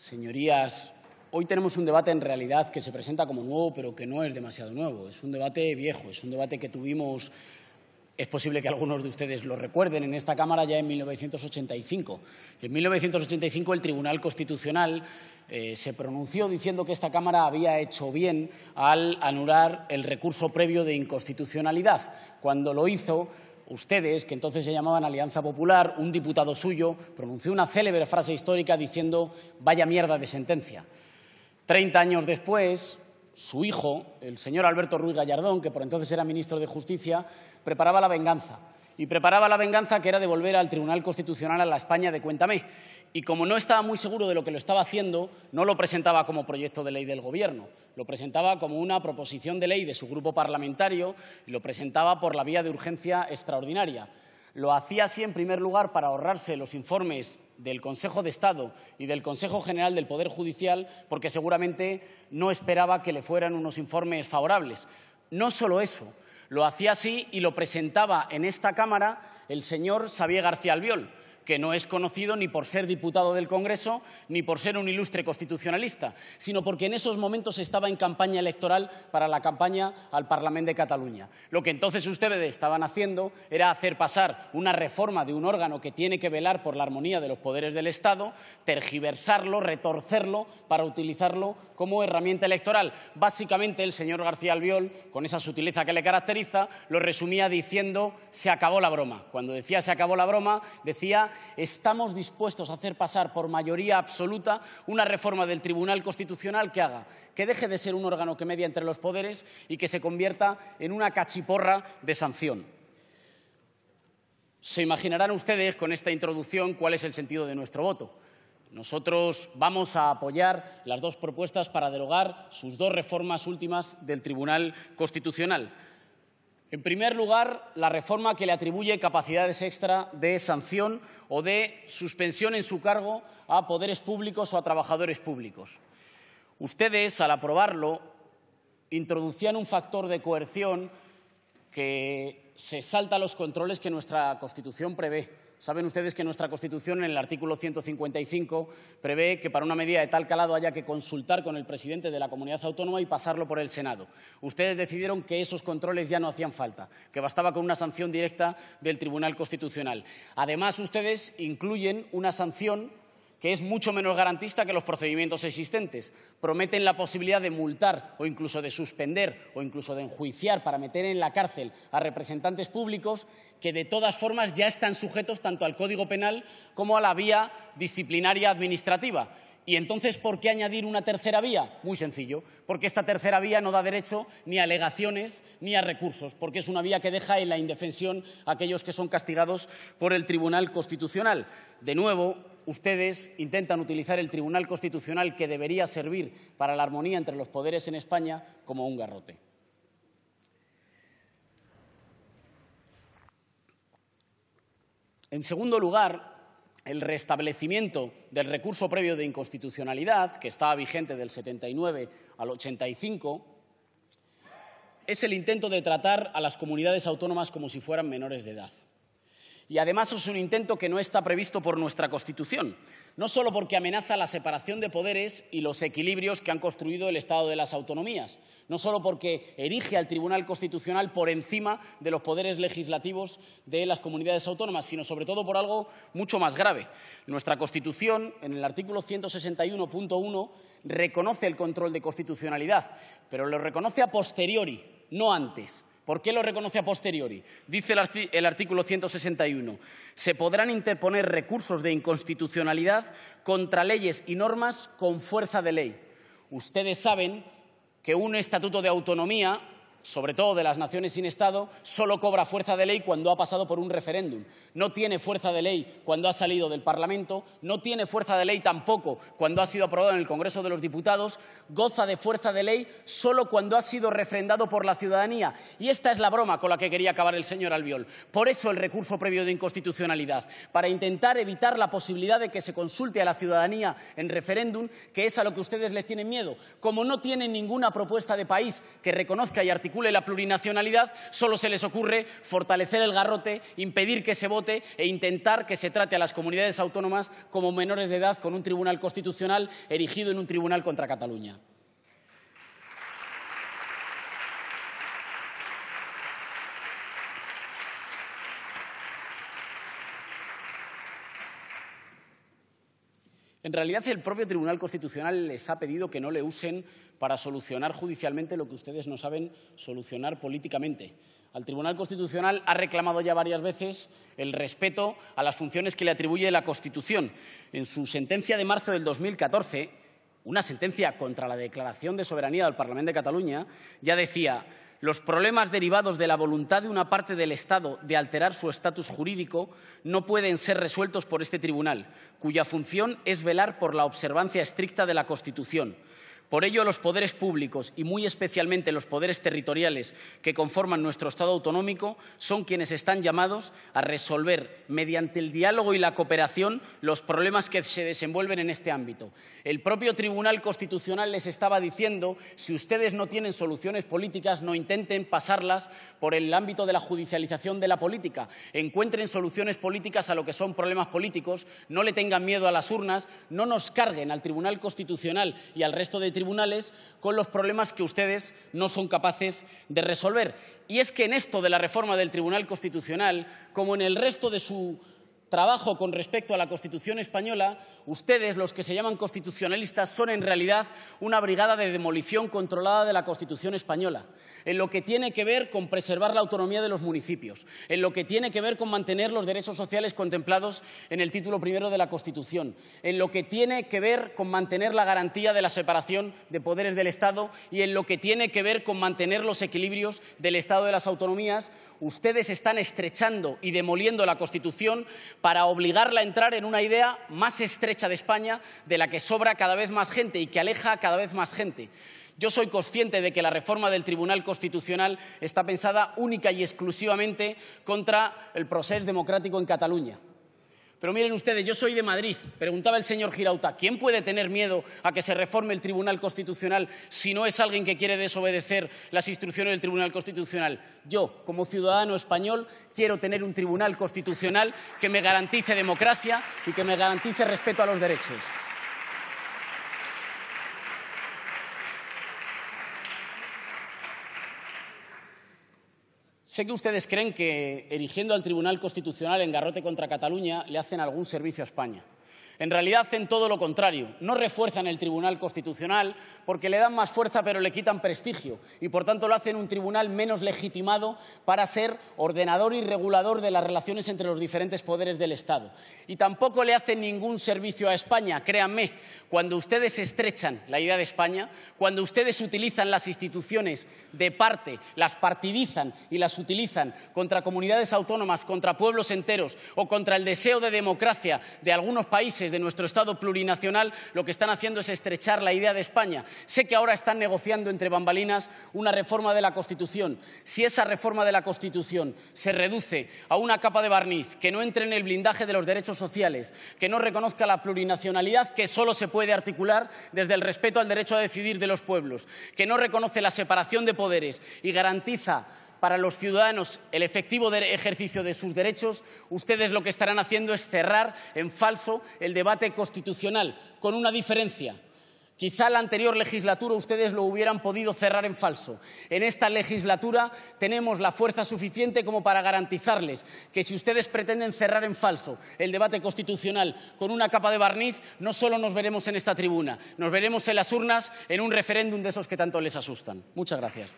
Señorías, hoy tenemos un debate en realidad que se presenta como nuevo, pero que no es demasiado nuevo. Es un debate viejo, es un debate que tuvimos, es posible que algunos de ustedes lo recuerden, en esta Cámara ya en 1985. En 1985 el Tribunal Constitucional eh, se pronunció diciendo que esta Cámara había hecho bien al anular el recurso previo de inconstitucionalidad. Cuando lo hizo, ustedes, que entonces se llamaban Alianza Popular, un diputado suyo pronunció una célebre frase histórica diciendo vaya mierda de sentencia. Treinta años después, su hijo, el señor Alberto Ruiz Gallardón, que por entonces era ministro de Justicia, preparaba la venganza y preparaba la venganza que era devolver al Tribunal Constitucional a la España de Cuéntame. Y como no estaba muy seguro de lo que lo estaba haciendo, no lo presentaba como proyecto de ley del Gobierno, lo presentaba como una proposición de ley de su grupo parlamentario y lo presentaba por la vía de urgencia extraordinaria. Lo hacía así, en primer lugar, para ahorrarse los informes del Consejo de Estado y del Consejo General del Poder Judicial, porque seguramente no esperaba que le fueran unos informes favorables. No solo eso, lo hacía así y lo presentaba en esta Cámara el señor Xavier García Albiol que no es conocido ni por ser diputado del Congreso ni por ser un ilustre constitucionalista, sino porque en esos momentos estaba en campaña electoral para la campaña al Parlamento de Cataluña. Lo que entonces ustedes estaban haciendo era hacer pasar una reforma de un órgano que tiene que velar por la armonía de los poderes del Estado, tergiversarlo, retorcerlo para utilizarlo como herramienta electoral. Básicamente el señor García Albiol, con esa sutileza que le caracteriza, lo resumía diciendo se acabó la broma. Cuando decía se acabó la broma, decía estamos dispuestos a hacer pasar por mayoría absoluta una reforma del Tribunal Constitucional que haga que deje de ser un órgano que media entre los poderes y que se convierta en una cachiporra de sanción. Se imaginarán ustedes con esta introducción cuál es el sentido de nuestro voto. Nosotros vamos a apoyar las dos propuestas para derogar sus dos reformas últimas del Tribunal Constitucional. En primer lugar, la reforma que le atribuye capacidades extra de sanción o de suspensión en su cargo a poderes públicos o a trabajadores públicos. Ustedes, al aprobarlo, introducían un factor de coerción que se salta los controles que nuestra Constitución prevé. Saben ustedes que nuestra Constitución, en el artículo 155, prevé que para una medida de tal calado haya que consultar con el presidente de la comunidad autónoma y pasarlo por el Senado. Ustedes decidieron que esos controles ya no hacían falta, que bastaba con una sanción directa del Tribunal Constitucional. Además, ustedes incluyen una sanción que es mucho menos garantista que los procedimientos existentes. Prometen la posibilidad de multar o incluso de suspender o incluso de enjuiciar para meter en la cárcel a representantes públicos que de todas formas ya están sujetos tanto al Código Penal como a la vía disciplinaria administrativa. ¿Y entonces por qué añadir una tercera vía? Muy sencillo, porque esta tercera vía no da derecho ni a alegaciones ni a recursos, porque es una vía que deja en la indefensión a aquellos que son castigados por el Tribunal Constitucional. De nuevo, ustedes intentan utilizar el Tribunal Constitucional, que debería servir para la armonía entre los poderes en España, como un garrote. En segundo lugar, el restablecimiento del recurso previo de inconstitucionalidad, que estaba vigente del 79 al 85, es el intento de tratar a las comunidades autónomas como si fueran menores de edad. Y además es un intento que no está previsto por nuestra Constitución, no solo porque amenaza la separación de poderes y los equilibrios que han construido el Estado de las autonomías, no solo porque erige al Tribunal Constitucional por encima de los poderes legislativos de las comunidades autónomas, sino sobre todo por algo mucho más grave. Nuestra Constitución, en el artículo 161.1, reconoce el control de constitucionalidad, pero lo reconoce a posteriori, no antes ¿Por qué lo reconoce a posteriori? Dice el artículo 161, se podrán interponer recursos de inconstitucionalidad contra leyes y normas con fuerza de ley. Ustedes saben que un estatuto de autonomía sobre todo de las naciones sin Estado, solo cobra fuerza de ley cuando ha pasado por un referéndum. No tiene fuerza de ley cuando ha salido del Parlamento, no tiene fuerza de ley tampoco cuando ha sido aprobado en el Congreso de los Diputados, goza de fuerza de ley solo cuando ha sido refrendado por la ciudadanía. Y esta es la broma con la que quería acabar el señor Albiol. Por eso el recurso previo de inconstitucionalidad, para intentar evitar la posibilidad de que se consulte a la ciudadanía en referéndum, que es a lo que ustedes les tienen miedo. Como no tienen ninguna propuesta de país que reconozca y articule articule la plurinacionalidad, solo se les ocurre fortalecer el garrote, impedir que se vote e intentar que se trate a las comunidades autónomas como menores de edad con un tribunal constitucional erigido en un tribunal contra Cataluña. En realidad, el propio Tribunal Constitucional les ha pedido que no le usen para solucionar judicialmente lo que ustedes no saben solucionar políticamente. Al Tribunal Constitucional ha reclamado ya varias veces el respeto a las funciones que le atribuye la Constitución. En su sentencia de marzo del 2014, una sentencia contra la declaración de soberanía del Parlamento de Cataluña, ya decía los problemas derivados de la voluntad de una parte del Estado de alterar su estatus jurídico no pueden ser resueltos por este tribunal, cuya función es velar por la observancia estricta de la Constitución. Por ello, los poderes públicos y muy especialmente los poderes territoriales que conforman nuestro Estado autonómico son quienes están llamados a resolver, mediante el diálogo y la cooperación, los problemas que se desenvuelven en este ámbito. El propio Tribunal Constitucional les estaba diciendo si ustedes no tienen soluciones políticas, no intenten pasarlas por el ámbito de la judicialización de la política. Encuentren soluciones políticas a lo que son problemas políticos, no le tengan miedo a las urnas, no nos carguen al Tribunal Constitucional y al resto de tribunales con los problemas que ustedes no son capaces de resolver. Y es que en esto de la reforma del Tribunal Constitucional, como en el resto de su trabajo con respecto a la Constitución española, ustedes, los que se llaman constitucionalistas, son en realidad una brigada de demolición controlada de la Constitución española, en lo que tiene que ver con preservar la autonomía de los municipios, en lo que tiene que ver con mantener los derechos sociales contemplados en el título primero de la Constitución, en lo que tiene que ver con mantener la garantía de la separación de poderes del Estado y en lo que tiene que ver con mantener los equilibrios del Estado de las autonomías, ustedes están estrechando y demoliendo la Constitución para obligarla a entrar en una idea más estrecha de España, de la que sobra cada vez más gente y que aleja cada vez más gente. Yo soy consciente de que la reforma del Tribunal Constitucional está pensada única y exclusivamente contra el proceso democrático en Cataluña. Pero miren ustedes, yo soy de Madrid. Preguntaba el señor Girauta, ¿quién puede tener miedo a que se reforme el Tribunal Constitucional si no es alguien que quiere desobedecer las instrucciones del Tribunal Constitucional? Yo, como ciudadano español, quiero tener un Tribunal Constitucional que me garantice democracia y que me garantice respeto a los derechos. Sé que ustedes creen que erigiendo al Tribunal Constitucional en garrote contra Cataluña le hacen algún servicio a España. En realidad hacen todo lo contrario. No refuerzan el Tribunal Constitucional porque le dan más fuerza pero le quitan prestigio y por tanto lo hacen un tribunal menos legitimado para ser ordenador y regulador de las relaciones entre los diferentes poderes del Estado. Y tampoco le hacen ningún servicio a España, créanme, cuando ustedes estrechan la idea de España, cuando ustedes utilizan las instituciones de parte, las partidizan y las utilizan contra comunidades autónomas, contra pueblos enteros o contra el deseo de democracia de algunos países de nuestro Estado plurinacional lo que están haciendo es estrechar la idea de España. Sé que ahora están negociando entre bambalinas una reforma de la Constitución. Si esa reforma de la Constitución se reduce a una capa de barniz que no entre en el blindaje de los derechos sociales, que no reconozca la plurinacionalidad que solo se puede articular desde el respeto al derecho a decidir de los pueblos, que no reconoce la separación de poderes y garantiza para los ciudadanos el efectivo ejercicio de sus derechos, ustedes lo que estarán haciendo es cerrar en falso el debate constitucional, con una diferencia. Quizá la anterior legislatura ustedes lo hubieran podido cerrar en falso. En esta legislatura tenemos la fuerza suficiente como para garantizarles que si ustedes pretenden cerrar en falso el debate constitucional con una capa de barniz, no solo nos veremos en esta tribuna, nos veremos en las urnas en un referéndum de esos que tanto les asustan. Muchas gracias.